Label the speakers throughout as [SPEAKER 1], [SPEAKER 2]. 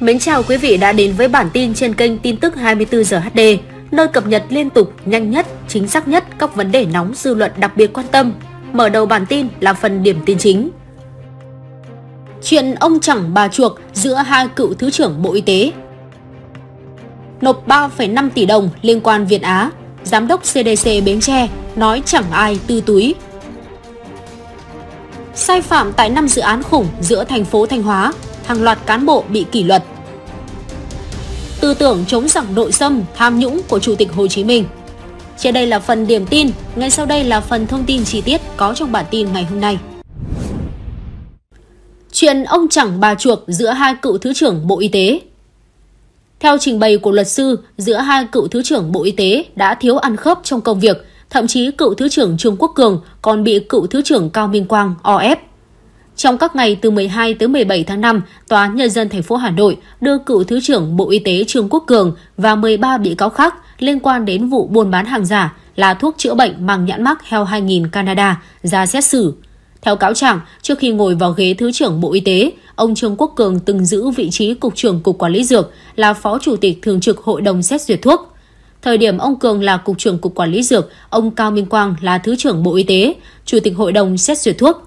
[SPEAKER 1] Mến chào quý vị đã đến với bản tin trên kênh tin tức 24 giờ HD, nơi cập nhật liên tục, nhanh nhất, chính xác nhất các vấn đề nóng dư luận đặc biệt quan tâm. Mở đầu bản tin là phần điểm tin chính. Chuyện ông chẳng bà chuộc giữa hai cựu Thứ trưởng Bộ Y tế Nộp 3,5 tỷ đồng liên quan Việt Á, Giám đốc CDC Bến Tre nói chẳng ai tư túi. Sai phạm tại năm dự án khủng giữa thành phố Thanh Hóa hàng loạt cán bộ bị kỷ luật. Tư tưởng chống giặc nội xâm, tham nhũng của Chủ tịch Hồ Chí Minh Trên đây là phần điểm tin, ngay sau đây là phần thông tin chi tiết có trong bản tin ngày hôm nay. Chuyện ông chẳng bà chuộc giữa hai cựu Thứ trưởng Bộ Y tế theo trình bày của luật sư, giữa hai cựu Thứ trưởng Bộ Y tế đã thiếu ăn khớp trong công việc, thậm chí cựu Thứ trưởng Trương Quốc Cường còn bị cựu Thứ trưởng Cao Minh Quang o ép. Trong các ngày từ 12 tới 17 tháng 5, Tòa án Nhân dân thành phố Hà Nội đưa cựu Thứ trưởng Bộ Y tế Trương Quốc Cường và 13 bị cáo khác liên quan đến vụ buôn bán hàng giả là thuốc chữa bệnh mang nhãn mắc Heo 2000 Canada ra xét xử. Theo cáo trạng, trước khi ngồi vào ghế Thứ trưởng Bộ Y tế, ông Trương Quốc Cường từng giữ vị trí Cục trưởng Cục Quản lý Dược là Phó Chủ tịch Thường trực Hội đồng xét duyệt thuốc. Thời điểm ông Cường là Cục trưởng Cục Quản lý Dược, ông Cao Minh Quang là Thứ trưởng Bộ Y tế, Chủ tịch Hội đồng xét duyệt thuốc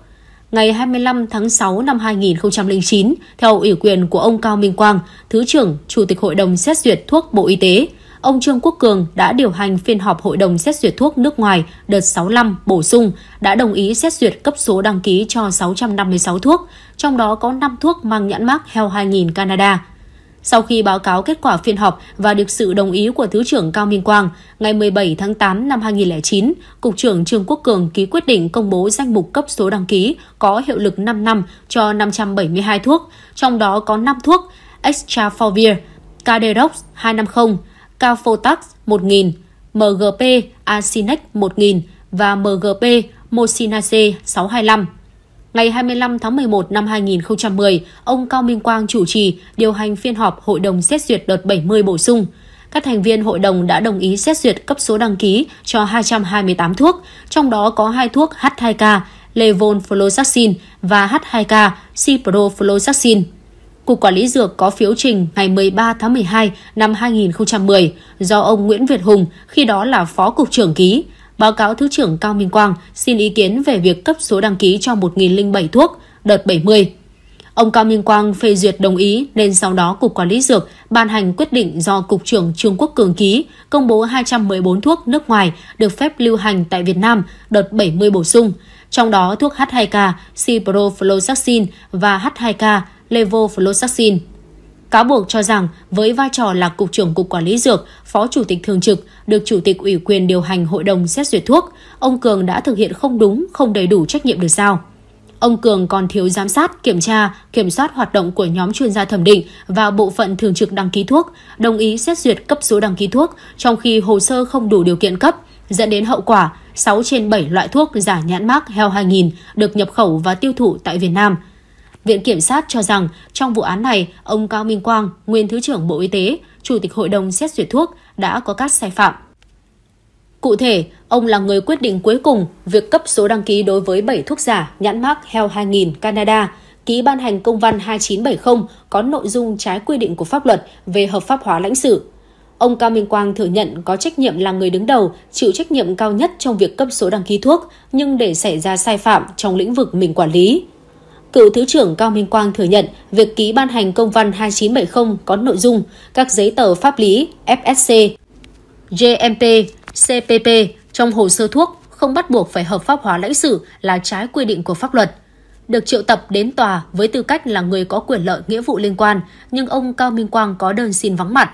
[SPEAKER 1] ngày 25 tháng 6 năm 2009 theo ủy quyền của ông Cao Minh Quang, Thứ trưởng, Chủ tịch Hội đồng xét duyệt thuốc Bộ Y tế, ông Trương Quốc Cường đã điều hành phiên họp Hội đồng xét duyệt thuốc nước ngoài đợt 65 bổ sung đã đồng ý xét duyệt cấp số đăng ký cho 656 thuốc, trong đó có 5 thuốc mang nhãn mác Heo 2000 Canada sau khi báo cáo kết quả phiên họp và được sự đồng ý của Thứ trưởng Cao Minh Quang, ngày 17 tháng 8 năm 2009, Cục trưởng Trương Quốc Cường ký quyết định công bố danh mục cấp số đăng ký có hiệu lực 5 năm cho 572 thuốc, trong đó có 5 thuốc Extrafovir, Caderox 250, Cafotax 1000, MGP Acinex 1000 và MGP Mosinace 625. Ngày 25 tháng 11 năm 2010, ông Cao Minh Quang chủ trì điều hành phiên họp Hội đồng xét duyệt đợt 70 bổ sung. Các thành viên hội đồng đã đồng ý xét duyệt cấp số đăng ký cho 228 thuốc, trong đó có hai thuốc H2K, levonfloxacin và H2K, ciprofloxacin. Cục Quản lý Dược có phiếu trình ngày 13 tháng 12 năm 2010 do ông Nguyễn Việt Hùng, khi đó là Phó Cục trưởng ký, báo cáo Thứ trưởng Cao Minh Quang xin ý kiến về việc cấp số đăng ký cho 1.007 thuốc, đợt 70. Ông Cao Minh Quang phê duyệt đồng ý nên sau đó Cục Quản lý Dược ban hành quyết định do Cục trưởng Trương Quốc Cường ký công bố 214 thuốc nước ngoài được phép lưu hành tại Việt Nam đợt 70 bổ sung, trong đó thuốc H2K, ciprofloxacin và H2K, levofloxacin. Cáo buộc cho rằng với vai trò là Cục trưởng Cục Quản lý Dược, Phó Chủ tịch Thường trực, được Chủ tịch ủy quyền điều hành hội đồng xét duyệt thuốc, ông Cường đã thực hiện không đúng, không đầy đủ trách nhiệm được giao. Ông Cường còn thiếu giám sát, kiểm tra, kiểm soát hoạt động của nhóm chuyên gia thẩm định và bộ phận thường trực đăng ký thuốc, đồng ý xét duyệt cấp số đăng ký thuốc, trong khi hồ sơ không đủ điều kiện cấp, dẫn đến hậu quả 6 trên 7 loại thuốc giả nhãn mác Heo 2000 được nhập khẩu và tiêu thụ tại Việt Nam – Viện Kiểm sát cho rằng trong vụ án này, ông Cao Minh Quang, nguyên Thứ trưởng Bộ Y tế, Chủ tịch Hội đồng xét duyệt thuốc đã có các sai phạm. Cụ thể, ông là người quyết định cuối cùng việc cấp số đăng ký đối với 7 thuốc giả nhãn mác Heo 2000 Canada, ký ban hành công văn 2970 có nội dung trái quy định của pháp luật về hợp pháp hóa lãnh sự. Ông Cao Minh Quang thừa nhận có trách nhiệm là người đứng đầu, chịu trách nhiệm cao nhất trong việc cấp số đăng ký thuốc, nhưng để xảy ra sai phạm trong lĩnh vực mình quản lý. Cựu Thứ trưởng Cao Minh Quang thừa nhận việc ký ban hành công văn 2970 có nội dung các giấy tờ pháp lý FSC, GMP, CPP trong hồ sơ thuốc không bắt buộc phải hợp pháp hóa lãnh sự là trái quy định của pháp luật. Được triệu tập đến tòa với tư cách là người có quyền lợi nghĩa vụ liên quan, nhưng ông Cao Minh Quang có đơn xin vắng mặt.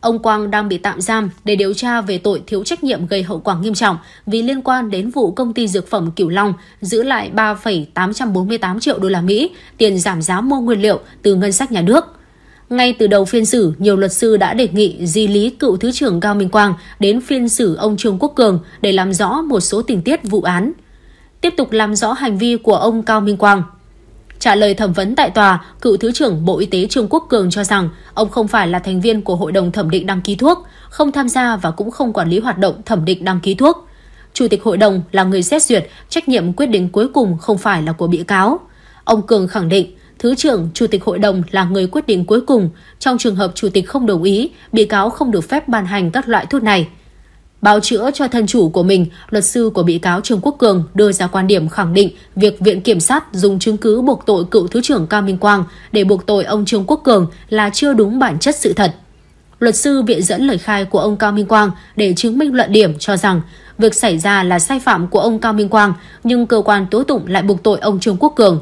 [SPEAKER 1] Ông Quang đang bị tạm giam để điều tra về tội thiếu trách nhiệm gây hậu quả nghiêm trọng vì liên quan đến vụ công ty dược phẩm Cửu Long giữ lại 3,848 triệu đô la Mỹ tiền giảm giá mua nguyên liệu từ ngân sách nhà nước. Ngay từ đầu phiên xử, nhiều luật sư đã đề nghị di lý cựu Thứ trưởng Cao Minh Quang đến phiên xử ông Trương Quốc Cường để làm rõ một số tình tiết vụ án. Tiếp tục làm rõ hành vi của ông Cao Minh Quang, Trả lời thẩm vấn tại tòa, cựu Thứ trưởng Bộ Y tế Trương Quốc Cường cho rằng ông không phải là thành viên của Hội đồng Thẩm định đăng ký thuốc, không tham gia và cũng không quản lý hoạt động thẩm định đăng ký thuốc. Chủ tịch hội đồng là người xét duyệt, trách nhiệm quyết định cuối cùng không phải là của bị cáo. Ông Cường khẳng định, Thứ trưởng, Chủ tịch hội đồng là người quyết định cuối cùng. Trong trường hợp Chủ tịch không đồng ý, bị cáo không được phép ban hành các loại thuốc này – Báo chữa cho thân chủ của mình, luật sư của bị cáo Trương Quốc Cường đưa ra quan điểm khẳng định việc Viện Kiểm sát dùng chứng cứ buộc tội cựu Thứ trưởng Cao Minh Quang để buộc tội ông Trương Quốc Cường là chưa đúng bản chất sự thật. Luật sư viện dẫn lời khai của ông Cao Minh Quang để chứng minh luận điểm cho rằng việc xảy ra là sai phạm của ông Cao Minh Quang nhưng cơ quan tố tụng lại buộc tội ông Trương Quốc Cường.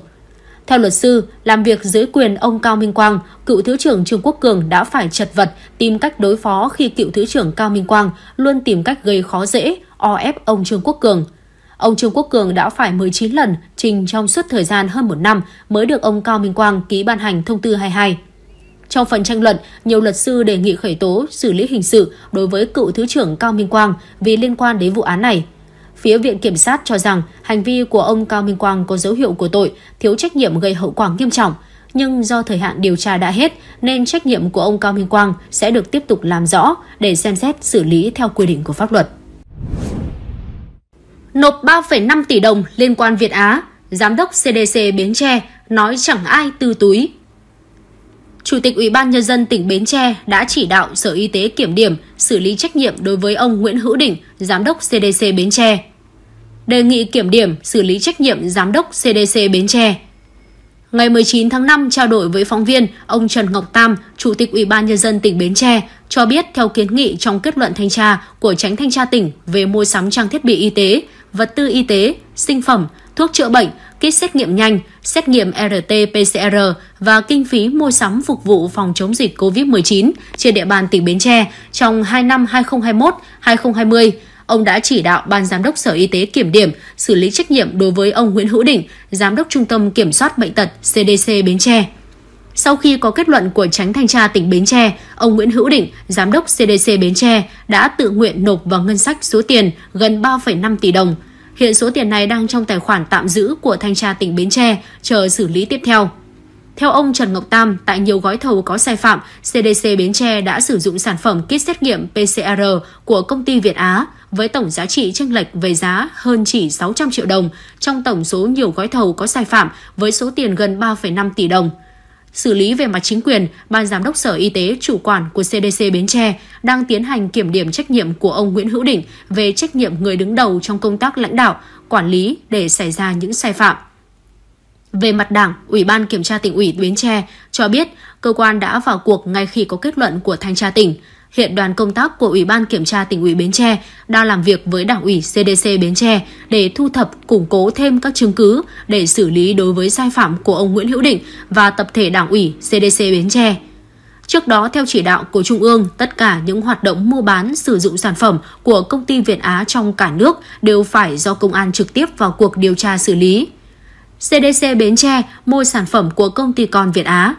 [SPEAKER 1] Theo luật sư, làm việc dưới quyền ông Cao Minh Quang, cựu Thứ trưởng Trương Quốc Cường đã phải chật vật tìm cách đối phó khi cựu Thứ trưởng Cao Minh Quang luôn tìm cách gây khó dễ, o ép ông Trương Quốc Cường. Ông Trương Quốc Cường đã phải 19 lần trình trong suốt thời gian hơn một năm mới được ông Cao Minh Quang ký ban hành thông tư 22. Trong phần tranh luận, nhiều luật sư đề nghị khởi tố, xử lý hình sự đối với cựu Thứ trưởng Cao Minh Quang vì liên quan đến vụ án này. Phía Viện Kiểm sát cho rằng hành vi của ông Cao Minh Quang có dấu hiệu của tội thiếu trách nhiệm gây hậu quả nghiêm trọng, nhưng do thời hạn điều tra đã hết nên trách nhiệm của ông Cao Minh Quang sẽ được tiếp tục làm rõ để xem xét xử lý theo quy định của pháp luật. Nộp 3,5 tỷ đồng liên quan Việt Á, Giám đốc CDC Bến Tre nói chẳng ai tư túi. Chủ tịch Ủy ban Nhân dân tỉnh Bến Tre đã chỉ đạo Sở Y tế kiểm điểm, xử lý trách nhiệm đối với ông Nguyễn Hữu định Giám đốc CDC Bến Tre đề nghị kiểm điểm xử lý trách nhiệm Giám đốc CDC Bến Tre. Ngày 19 tháng 5 trao đổi với phóng viên, ông Trần Ngọc Tam, Chủ tịch Ủy ban Nhân dân tỉnh Bến Tre, cho biết theo kiến nghị trong kết luận thanh tra của tránh thanh tra tỉnh về mua sắm trang thiết bị y tế, vật tư y tế, sinh phẩm, thuốc chữa bệnh, kit xét nghiệm nhanh, xét nghiệm RT-PCR và kinh phí mua sắm phục vụ phòng chống dịch COVID-19 trên địa bàn tỉnh Bến Tre trong 2 năm 2021-2020 ông đã chỉ đạo Ban Giám đốc Sở Y tế kiểm điểm, xử lý trách nhiệm đối với ông Nguyễn Hữu định Giám đốc Trung tâm Kiểm soát Bệnh tật CDC Bến Tre. Sau khi có kết luận của tránh thanh tra tỉnh Bến Tre, ông Nguyễn Hữu Định, giám đốc CDC Bến Tre đã tự nguyện nộp vào ngân sách số tiền gần 3,5 tỷ đồng. Hiện số tiền này đang trong tài khoản tạm giữ của thanh tra tỉnh Bến Tre chờ xử lý tiếp theo. Theo ông Trần Ngọc Tam, tại nhiều gói thầu có sai phạm, CDC Bến Tre đã sử dụng sản phẩm kit xét nghiệm PCR của công ty Việt Á với tổng giá trị tranh lệch về giá hơn chỉ 600 triệu đồng trong tổng số nhiều gói thầu có sai phạm với số tiền gần 3,5 tỷ đồng. Xử lý về mặt chính quyền, Ban Giám đốc Sở Y tế chủ quản của CDC Bến Tre đang tiến hành kiểm điểm trách nhiệm của ông Nguyễn Hữu Định về trách nhiệm người đứng đầu trong công tác lãnh đạo, quản lý để xảy ra những sai phạm. Về mặt đảng, Ủy ban Kiểm tra tỉnh ủy Bến Tre cho biết cơ quan đã vào cuộc ngay khi có kết luận của thanh tra tỉnh. Hiện đoàn công tác của Ủy ban Kiểm tra tỉnh ủy Bến Tre đang làm việc với Đảng ủy CDC Bến Tre để thu thập, củng cố thêm các chứng cứ để xử lý đối với sai phạm của ông Nguyễn Hữu Định và tập thể Đảng ủy CDC Bến Tre. Trước đó, theo chỉ đạo của Trung ương, tất cả những hoạt động mua bán, sử dụng sản phẩm của công ty Việt Á trong cả nước đều phải do công an trực tiếp vào cuộc điều tra xử lý. CDC Bến Tre mua sản phẩm của công ty con Việt Á.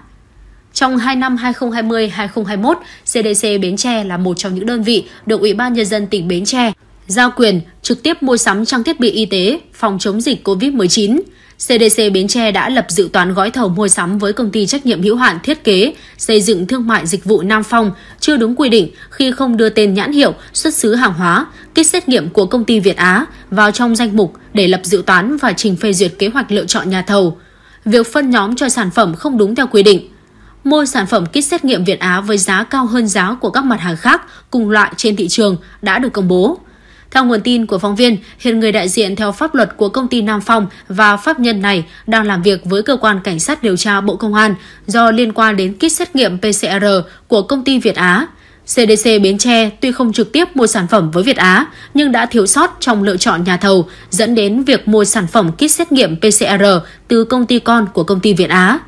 [SPEAKER 1] Trong 2 năm 2020-2021, CDC Bến Tre là một trong những đơn vị được Ủy ban Nhân dân tỉnh Bến Tre giao quyền trực tiếp mua sắm trang thiết bị y tế phòng chống dịch COVID-19, CDC Bến Tre đã lập dự toán gói thầu mua sắm với công ty trách nhiệm hữu hạn thiết kế, xây dựng thương mại dịch vụ Nam Phong chưa đúng quy định khi không đưa tên nhãn hiệu, xuất xứ hàng hóa, kit xét nghiệm của công ty Việt Á vào trong danh mục để lập dự toán và trình phê duyệt kế hoạch lựa chọn nhà thầu. Việc phân nhóm cho sản phẩm không đúng theo quy định. Mua sản phẩm kit xét nghiệm Việt Á với giá cao hơn giá của các mặt hàng khác cùng loại trên thị trường đã được công bố theo nguồn tin của phóng viên, hiện người đại diện theo pháp luật của công ty Nam Phong và pháp nhân này đang làm việc với cơ quan cảnh sát điều tra Bộ Công an do liên quan đến kit xét nghiệm PCR của công ty Việt Á. CDC Bến Tre tuy không trực tiếp mua sản phẩm với Việt Á nhưng đã thiếu sót trong lựa chọn nhà thầu dẫn đến việc mua sản phẩm kit xét nghiệm PCR từ công ty con của công ty Việt Á.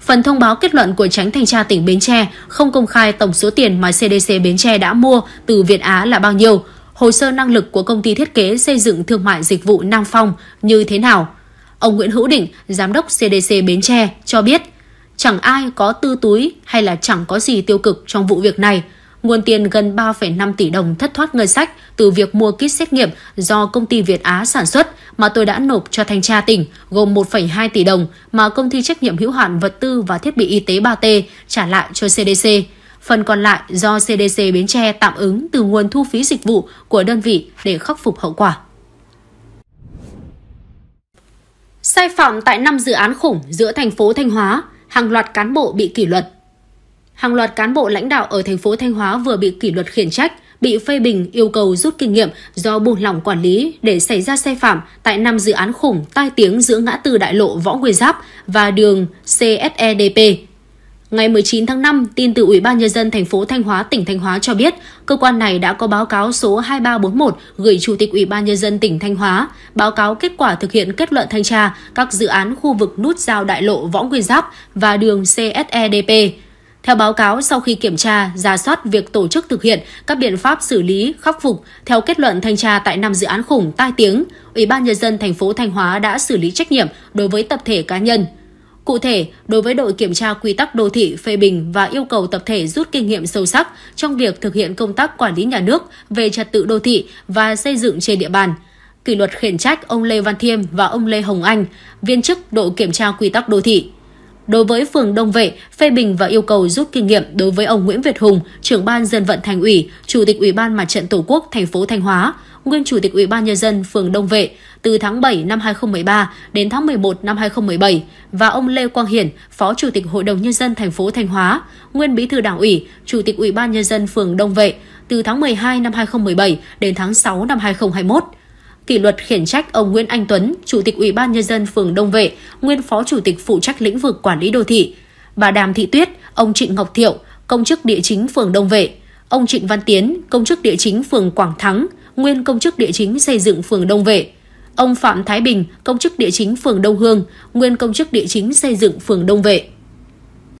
[SPEAKER 1] Phần thông báo kết luận của tránh thanh tra tỉnh Bến Tre không công khai tổng số tiền mà CDC Bến Tre đã mua từ Việt Á là bao nhiêu – hồ sơ năng lực của công ty thiết kế xây dựng thương mại dịch vụ Nam Phong như thế nào. Ông Nguyễn Hữu Định, giám đốc CDC Bến Tre cho biết, chẳng ai có tư túi hay là chẳng có gì tiêu cực trong vụ việc này. Nguồn tiền gần 3,5 tỷ đồng thất thoát ngân sách từ việc mua kit xét nghiệm do công ty Việt Á sản xuất mà tôi đã nộp cho thanh tra tỉnh, gồm 1,2 tỷ đồng mà công ty trách nhiệm hữu hạn vật tư và thiết bị y tế 3T trả lại cho CDC phần còn lại do CDC Bến Tre tạm ứng từ nguồn thu phí dịch vụ của đơn vị để khắc phục hậu quả. Sai phạm tại 5 dự án khủng giữa thành phố Thanh Hóa, hàng loạt cán bộ bị kỷ luật. Hàng loạt cán bộ lãnh đạo ở thành phố Thanh Hóa vừa bị kỷ luật khiển trách, bị phê bình yêu cầu rút kinh nghiệm do buông lỏng quản lý để xảy ra sai phạm tại 5 dự án khủng tai tiếng giữa ngã tư đại lộ Võ Nguyên Giáp và đường CSEDP Ngày 19 tháng 5, tin từ Ủy ban Nhân dân thành phố Thanh Hóa, tỉnh Thanh Hóa cho biết, cơ quan này đã có báo cáo số 2341 gửi Chủ tịch Ủy ban Nhân dân tỉnh Thanh Hóa, báo cáo kết quả thực hiện kết luận thanh tra các dự án khu vực nút giao đại lộ Võ Nguyên Giáp và đường CSEDP. Theo báo cáo, sau khi kiểm tra, ra soát việc tổ chức thực hiện các biện pháp xử lý, khắc phục theo kết luận thanh tra tại năm dự án khủng tai tiếng, Ủy ban nhân dân thành phố Thanh Hóa đã xử lý trách nhiệm đối với tập thể cá nhân. Cụ thể, đối với đội kiểm tra quy tắc đô thị phê bình và yêu cầu tập thể rút kinh nghiệm sâu sắc trong việc thực hiện công tác quản lý nhà nước về trật tự đô thị và xây dựng trên địa bàn, kỷ luật khiển trách ông Lê Văn Thiêm và ông Lê Hồng Anh, viên chức đội kiểm tra quy tắc đô thị đối với phường Đông Vệ, phê bình và yêu cầu rút kinh nghiệm đối với ông Nguyễn Việt Hùng, trưởng ban dân vận thành ủy, chủ tịch Ủy ban Mặt trận Tổ quốc thành phố Thanh Hóa, nguyên chủ tịch Ủy ban nhân dân phường Đông Vệ từ tháng 7 năm 2013 đến tháng 11 năm 2017 và ông Lê Quang Hiển, phó chủ tịch Hội đồng nhân dân thành phố Thanh Hóa, nguyên bí thư Đảng ủy, chủ tịch Ủy ban nhân dân phường Đông Vệ từ tháng 12 năm 2017 đến tháng 6 năm 2021 kỷ luật khiển trách ông Nguyễn Anh Tuấn, Chủ tịch Ủy ban Nhân dân phường Đông Vệ, nguyên Phó Chủ tịch phụ trách lĩnh vực quản lý đô thị, bà Đàm Thị Tuyết, ông Trịnh Ngọc Thiệu, công chức địa chính phường Đông Vệ, ông Trịnh Văn Tiến, công chức địa chính phường Quảng Thắng, nguyên công chức địa chính xây dựng phường Đông Vệ, ông Phạm Thái Bình, công chức địa chính phường Đông Hương, nguyên công chức địa chính xây dựng phường Đông Vệ.